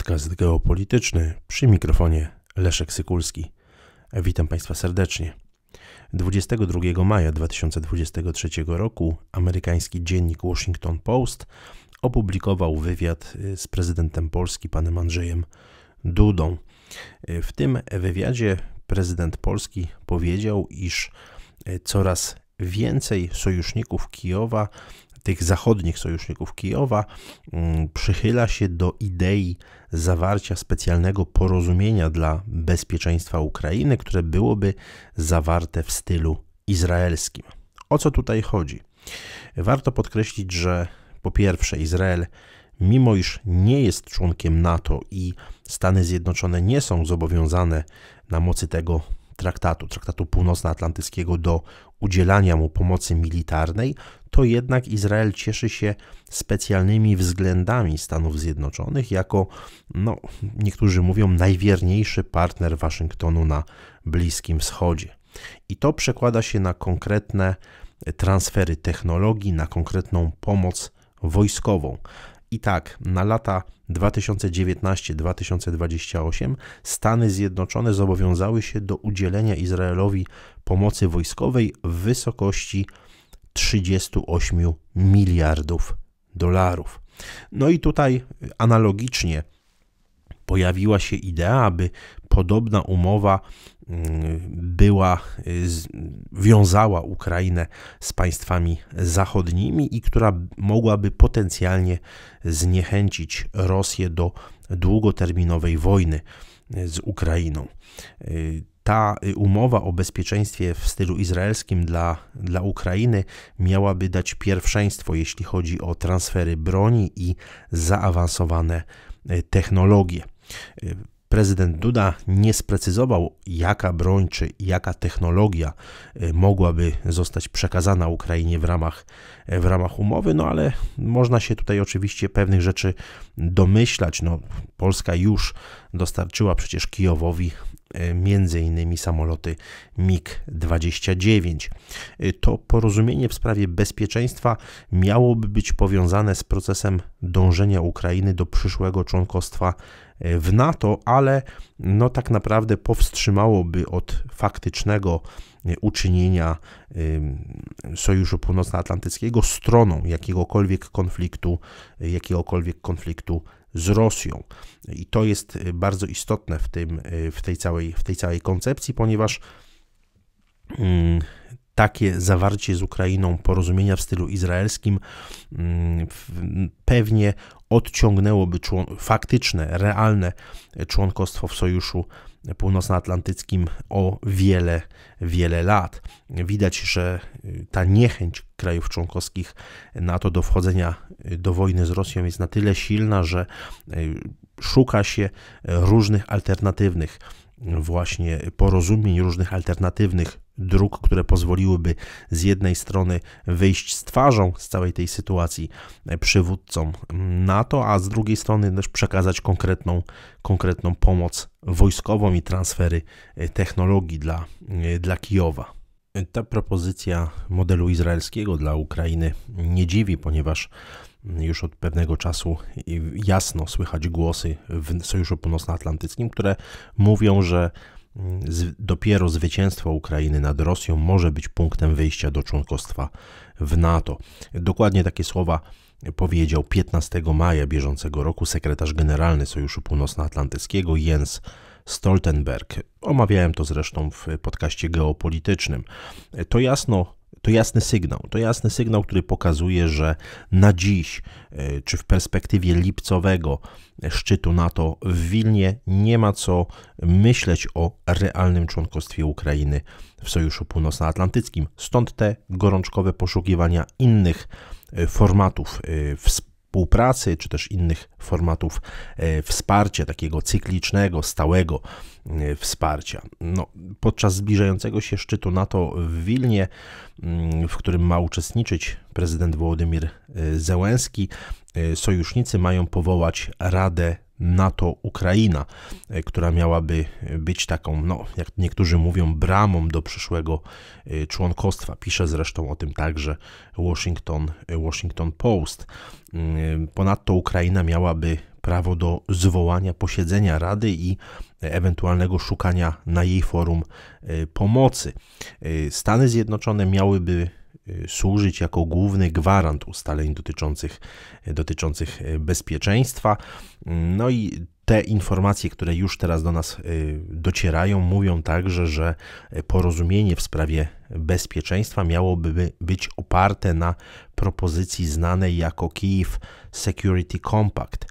Podcast geopolityczny przy mikrofonie Leszek Sykulski. Witam Państwa serdecznie. 22 maja 2023 roku amerykański dziennik Washington Post opublikował wywiad y, z prezydentem Polski panem Andrzejem Dudą. Y, w tym wywiadzie prezydent Polski powiedział, iż y, coraz więcej sojuszników Kijowa tych zachodnich sojuszników Kijowa mm, przychyla się do idei zawarcia specjalnego porozumienia dla bezpieczeństwa Ukrainy, które byłoby zawarte w stylu izraelskim. O co tutaj chodzi? Warto podkreślić, że po pierwsze, Izrael, mimo iż nie jest członkiem NATO i Stany Zjednoczone nie są zobowiązane na mocy tego traktatu, traktatu północnoatlantyckiego do udzielania mu pomocy militarnej, to jednak Izrael cieszy się specjalnymi względami Stanów Zjednoczonych jako, no, niektórzy mówią, najwierniejszy partner Waszyngtonu na Bliskim Wschodzie. I to przekłada się na konkretne transfery technologii, na konkretną pomoc wojskową. I tak na lata 2019-2028 Stany Zjednoczone zobowiązały się do udzielenia Izraelowi pomocy wojskowej w wysokości 38 miliardów dolarów. No i tutaj analogicznie pojawiła się idea, aby podobna umowa Mm, była, y, wiązała Ukrainę z państwami zachodnimi i która mogłaby potencjalnie zniechęcić Rosję do długoterminowej wojny y, z Ukrainą. Y, ta umowa o bezpieczeństwie w stylu izraelskim dla, dla Ukrainy miałaby dać pierwszeństwo, jeśli chodzi o transfery broni i zaawansowane technologie prezydent Duda nie sprecyzował, jaka broń czy jaka technologia y, mogłaby zostać przekazana Ukrainie w ramach, y, w ramach umowy, no ale można się tutaj oczywiście pewnych rzeczy domyślać. No, Polska już dostarczyła przecież Kijowowi y, między innymi samoloty MiG-29. To porozumienie w sprawie bezpieczeństwa miałoby być powiązane z procesem dążenia Ukrainy do przyszłego członkostwa w NATO, ale no tak naprawdę powstrzymałoby od faktycznego e, uczynienia Sojuszu Północnoatlantyckiego stroną jakiegokolwiek konfliktu, e, jakiegokolwiek konfliktu z Rosją. I to jest e, bardzo istotne w, tym, w, tej, całej, w tej całej koncepcji, ponieważ mm, takie zawarcie z Ukrainą porozumienia w stylu izraelskim mm, pewnie odciągnęłoby człon- faktyczne, realne członkostwo w Sojuszu Północnoatlantyckim o wiele, wiele lat. Widać, że y, ta niechęć krajów członkowskich NATO do wchodzenia y, do wojny z Rosją jest na tyle silna, że y, szuka się różnych alternatywnych właśnie porozumień, różnych alternatywnych dróg, które pozwoliłyby z jednej strony wyjść z twarzą z całej tej sytuacji przywódcom NATO, a z drugiej strony też przekazać konkretną, konkretną pomoc wojskową i transfery technologii dla, dla Kijowa. Ta propozycja modelu izraelskiego dla Ukrainy nie dziwi, ponieważ już od pewnego czasu jasno słychać głosy w Sojuszu Północnoatlantyckim, które mówią, że mm, dopiero zwycięstwo Ukrainy nad Rosją może być punktem wyjścia do członkostwa w NATO. Dokładnie takie słowa powiedział 15 maja bieżącego roku sekretarz generalny Sojuszu Północnoatlantyckiego Jens Stoltenberg. Omawiałem to zresztą w podcaście geopolitycznym. To jasno to jasny sygnał. To jasny sygnał, który pokazuje, że na dziś, e, czy w perspektywie lipcowego e, szczytu NATO w Wilnie, nie ma co myśleć o realnym członkostwie Ukrainy w Sojuszu Północnoatlantyckim. Stąd te gorączkowe poszukiwania innych e, formatów współpracy współpracy, czy też innych formatów e, wsparcia, takiego cyklicznego, stałego e, wsparcia. No, podczas zbliżającego się szczytu NATO w Wilnie, mm, w którym ma uczestniczyć prezydent Władimir e, Zełenski, sojusznicy mają powołać Radę NATO Ukraina, e, która miałaby e, być taką, no, jak niektórzy mówią, bramą do przyszłego e, członkostwa. Pisze zresztą o tym także Washington, Washington Post. Mm, ponadto Ukraina miałaby prawo do zwołania posiedzenia Rady i ewentualnego szukania na jej forum pomocy. Stany Zjednoczone miałyby Y, służyć jako główny gwarant ustaleń dotyczących, y, dotyczących y, bezpieczeństwa. Mm, no i te informacje, które już teraz do nas docierają, mówią także, że porozumienie w sprawie bezpieczeństwa miałoby być oparte na propozycji znanej jako Kiev Security Compact,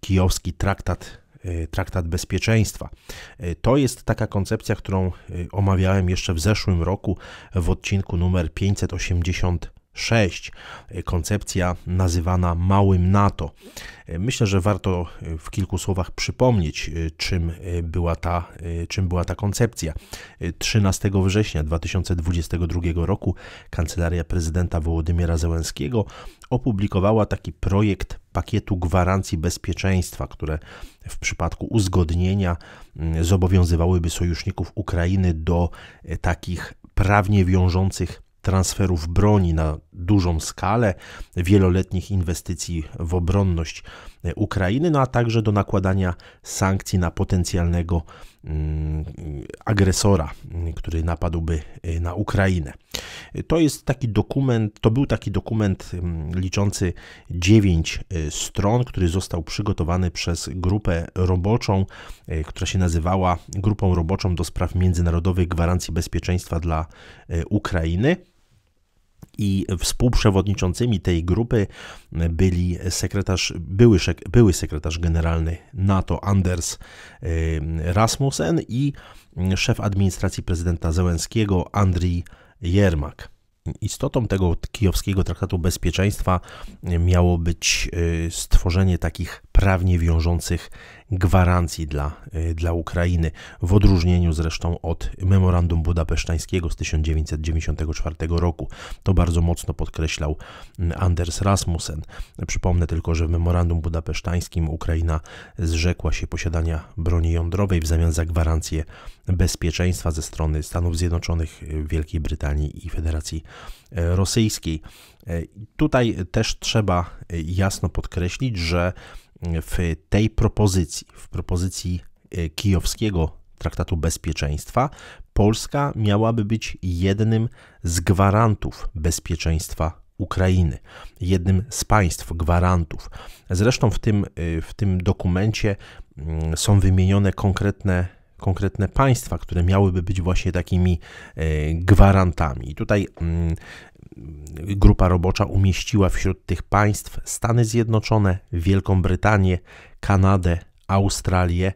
kijowski traktat E, traktat bezpieczeństwa. E, to jest taka koncepcja, którą e, omawiałem jeszcze w zeszłym roku w odcinku numer 580 6, e, koncepcja nazywana małym NATO. E, myślę, że warto e, w kilku słowach przypomnieć, czym była ta, czym była ta koncepcja. 13 września 2022 roku Kancelaria Prezydenta Wołodymyra Zełenskiego opublikowała taki projekt pakietu gwarancji bezpieczeństwa, które w przypadku uzgodnienia mm, zobowiązywałyby sojuszników Ukrainy do takich prawnie wiążących transferów broni na dużą skalę, wieloletnich inwestycji w obronność e, Ukrainy, no a także do nakładania sankcji na potencjalnego mm, agresora, mm, który napadłby e, na Ukrainę. E, to jest taki dokument, to był taki dokument mm, liczący 9 stron, który został przygotowany przez grupę roboczą, która się nazywała Grupą Roboczą do Spraw Międzynarodowych Gwarancji Bezpieczeństwa dla Ukrainy i współprzewodniczącymi tej grupy byli sekretarz, były, były sekretarz generalny NATO Anders y, Rasmussen i szef administracji prezydenta Zełenskiego Andrii Jermak. Istotą tego kijowskiego traktatu bezpieczeństwa miało być y, stworzenie takich prawnie wiążących gwarancji dla, y, dla Ukrainy, w odróżnieniu zresztą od memorandum budapesztańskiego z 1994 roku. To bardzo mocno podkreślał mm, Anders Rasmussen. Przypomnę tylko, że w memorandum budapesztańskim Ukraina zrzekła się posiadania broni jądrowej w zamian za gwarancję bezpieczeństwa ze strony Stanów Zjednoczonych, y, Wielkiej Brytanii i Federacji y, Rosyjskiej. Tutaj też trzeba jasno podkreślić, że w tej propozycji, w propozycji e, kijowskiego Traktatu Bezpieczeństwa, Polska miałaby być jednym z gwarantów bezpieczeństwa Ukrainy, jednym z państw gwarantów. Zresztą w tym, e, w tym dokumencie mm, są wymienione konkretne, konkretne państwa, które miałyby być właśnie takimi e, gwarantami. I tutaj mm, grupa robocza umieściła wśród tych państw Stany Zjednoczone, Wielką Brytanię, Kanadę, Australię,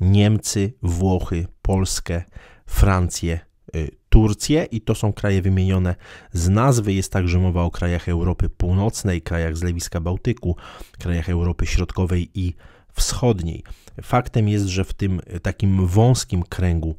Niemcy, Włochy, Polskę, Francję, y, Turcję i to są kraje wymienione z nazwy. Jest także mowa o krajach Europy Północnej, krajach z Lewiska Bałtyku, krajach Europy Środkowej i Wschodniej. Faktem jest, że w tym takim wąskim kręgu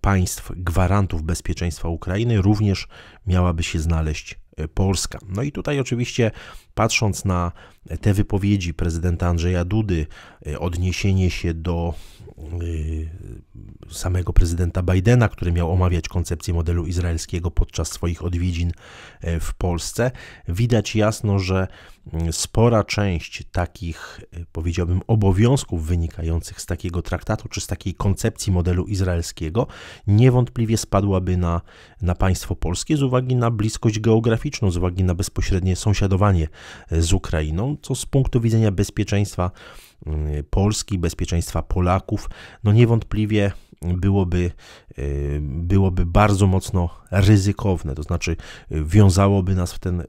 państw gwarantów bezpieczeństwa Ukrainy również miałaby się znaleźć Polska. No i tutaj oczywiście patrząc na te wypowiedzi prezydenta Andrzeja Dudy, e, odniesienie się do e, samego prezydenta Bidena, który miał omawiać koncepcję modelu izraelskiego podczas swoich odwiedzin e, w Polsce, widać jasno, że mm, spora część takich, powiedziałbym, obowiązków wynikających z takiego traktatu czy z takiej koncepcji modelu izraelskiego niewątpliwie spadłaby na, na państwo polskie z uwagi na bliskość geograficzną geograficzną z uwagi na bezpośrednie sąsiadowanie e, z Ukrainą, co z punktu widzenia bezpieczeństwa Y, Polski, bezpieczeństwa Polaków, no niewątpliwie byłoby, y, byłoby bardzo mocno ryzykowne, to znaczy y, wiązałoby nas, w ten,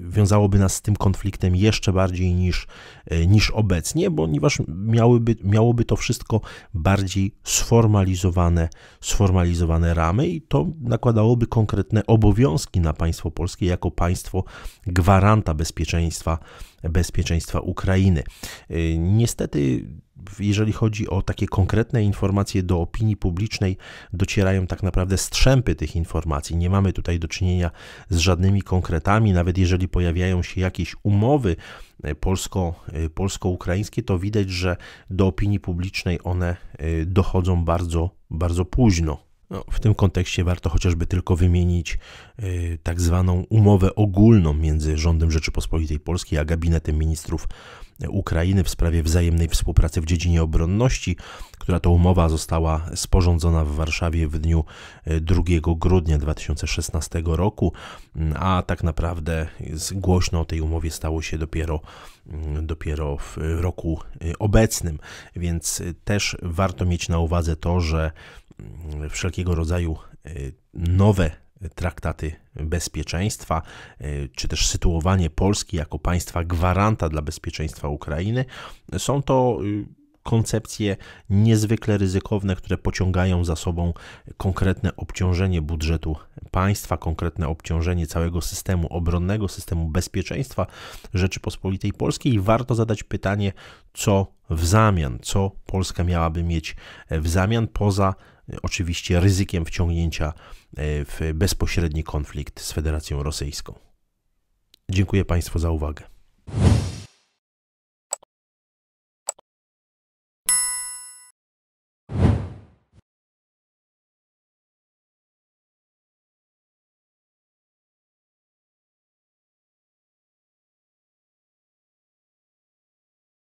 wiązałoby nas z tym konfliktem jeszcze bardziej niż, niż obecnie, ponieważ miałyby, miałoby to wszystko bardziej sformalizowane, sformalizowane ramy i to nakładałoby konkretne obowiązki na państwo polskie jako państwo gwaranta bezpieczeństwa bezpieczeństwa Ukrainy. Y, niestety, jeżeli chodzi o takie konkretne informacje do opinii publicznej, docierają tak naprawdę strzępy tych informacji. Nie mamy tutaj do czynienia z żadnymi konkretami, nawet jeżeli pojawiają się jakieś umowy y, polsko, y, polsko-ukraińskie, to widać, że do opinii publicznej one dochodzą bardzo, bardzo późno. No, w tym kontekście warto chociażby tylko wymienić yy, tak zwaną umowę ogólną między rządem Rzeczypospolitej Polskiej a gabinetem ministrów e, Ukrainy w sprawie wzajemnej współpracy w dziedzinie obronności, która to umowa została sporządzona w Warszawie w dniu 2 e, grudnia 2016 roku, mm, a tak naprawdę głośno o tej umowie stało się dopiero, mm, dopiero w e, roku obecnym, więc też warto mieć na uwadze to, że wszelkiego rodzaju e, nowe traktaty bezpieczeństwa, e, czy też sytuowanie Polski jako państwa gwaranta dla bezpieczeństwa Ukrainy, są to y, koncepcje niezwykle ryzykowne, które pociągają za sobą konkretne obciążenie budżetu państwa, konkretne obciążenie całego systemu obronnego, systemu bezpieczeństwa Rzeczypospolitej Polskiej i warto zadać pytanie, co w zamian, co Polska miałaby mieć w zamian poza E, oczywiście ryzykiem wciągnięcia e, w bezpośredni konflikt z Federacją Rosyjską. Dziękuję Państwu za uwagę.